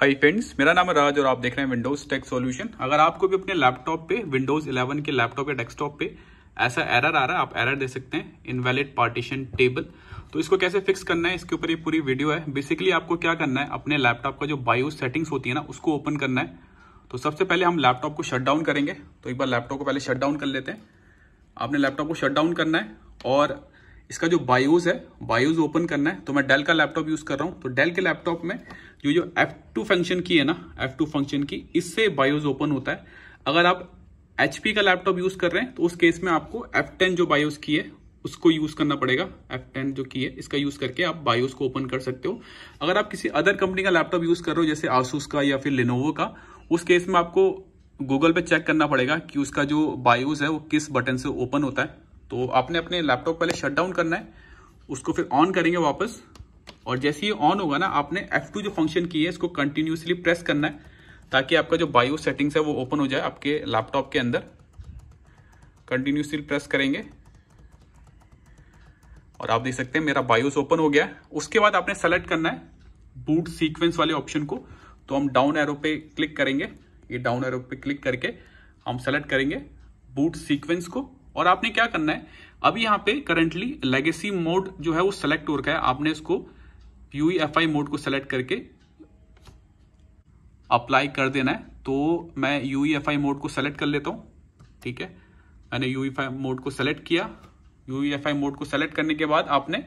hi friends मेरा नाम है राज और आप देख रहे हैं विंडोज टेक सॉल्यूशन अगर आपको भी अपने लैपटॉप पे विंडोज 11 के लैपटॉप या डेस्कटॉप पे ऐसा एरर आ रहा है आप एरर दे सकते हैं इनवैलिड पार्टीशन टेबल तो इसको कैसे फिक्स करना है इसके ऊपर ये पूरी वीडियो है बेसिकली आपको क्या करना है अपने लैपटॉप का जो बायो सेटिंग्स होती है ना उसको ओपन करना है तो सबसे पहले हम लैपटॉप को शट डाउन करेंगे तो एक बार लैपटॉप को पहले शट डाउन कर लेते हैं आपने लैपटॉप को शट डाउन करना है और इसका जो बायोज है बायोज ओपन करना है तो मैं डेल का लैपटॉप यूज़ कर रहा हूँ तो डेल के लैपटॉप में जो जो एफ टू फंक्शन की है ना एफ टू फंक्शन की इससे बायोज ओपन होता है अगर आप एच का लैपटॉप यूज कर रहे हैं तो उस केस में आपको एफ टेन जो बायोज की है उसको यूज करना पड़ेगा एफ टेन जो की है इसका यूज करके आप बायोज को ओपन कर सकते हो अगर आप किसी अदर कंपनी का लैपटॉप यूज कर रहे हो जैसे आसूस का या फिर लिनोवो का उस केस में आपको गूगल पे चेक करना पड़ेगा कि उसका जो बायोज है वो किस बटन से ओपन होता है तो आपने अपने लैपटॉप पहले शट डाउन करना है उसको फिर ऑन करेंगे वापस और जैसे ये ऑन होगा ना आपने F2 जो फंक्शन की है इसको कंटिन्यूसली प्रेस करना है ताकि आपका जो बायो सेटिंग्स है वो ओपन हो जाए आपके लैपटॉप के अंदर कंटिन्यूसली प्रेस करेंगे और आप देख सकते हैं मेरा बायोस ओपन हो गया उसके बाद आपने सेलेक्ट करना है बूट सीक्वेंस वाले ऑप्शन को तो हम डाउन एरो पे क्लिक करेंगे ये डाउन एरो पे क्लिक करके हम सेलेक्ट करेंगे बूट सीक्वेंस को और आपने क्या करना है अभी यहां पे करंटली लेगेसी मोड जो है वो सेलेक्ट हो रखा है आपने इसको पी मोड e को सेलेक्ट करके अप्लाई कर देना है तो मैं यू एफ आई मोड को सेलेक्ट कर लेता हूँ ठीक है मैंने UEFI आई मोड को सेलेक्ट किया यू एफ आई मोड को सेलेक्ट करने के बाद आपने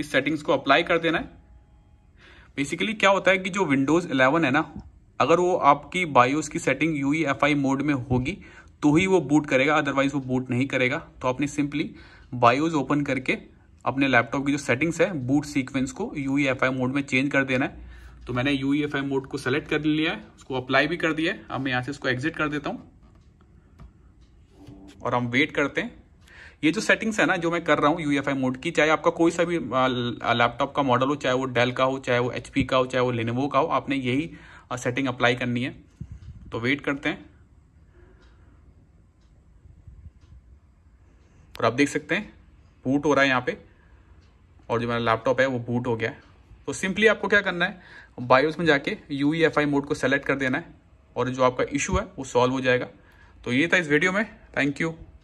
इस सेटिंग्स को अप्लाई कर देना है बेसिकली क्या होता है कि जो विंडोज़ 11 है ना अगर वो आपकी बायोस की setting U F I mode में होगी तो ही वो बूट करेगा अदरवाइज वो बूट नहीं करेगा तो आपने सिंपली बायोज ओपन करके अपने लैपटॉप की जो सेटिंग्स है बूट सीक्वेंस को यू मोड e में चेंज कर देना है तो मैंने यू मोड e को सेलेक्ट कर लिया है उसको अप्लाई भी कर दिया है अब मैं यहाँ से इसको एग्जिट कर देता हूँ और हम वेट करते हैं ये जो सेटिंग्स है ना जो मैं कर रहा हूँ यू मोड e की चाहे आपका कोई सा भी लैपटॉप का मॉडल हो चाहे वो डेल का हो चाहे वो एच का हो चाहे वो लेनेवो का हो आपने यही सेटिंग अप्लाई करनी है तो वेट करते हैं और आप देख सकते हैं बूट हो रहा है यहाँ पे और जो मेरा लैपटॉप है वो बूट हो गया है तो सिंपली आपको क्या करना है बायोस में जाके यू मोड e को सेलेक्ट कर देना है और जो आपका इशू है वो सॉल्व हो जाएगा तो ये था इस वीडियो में थैंक यू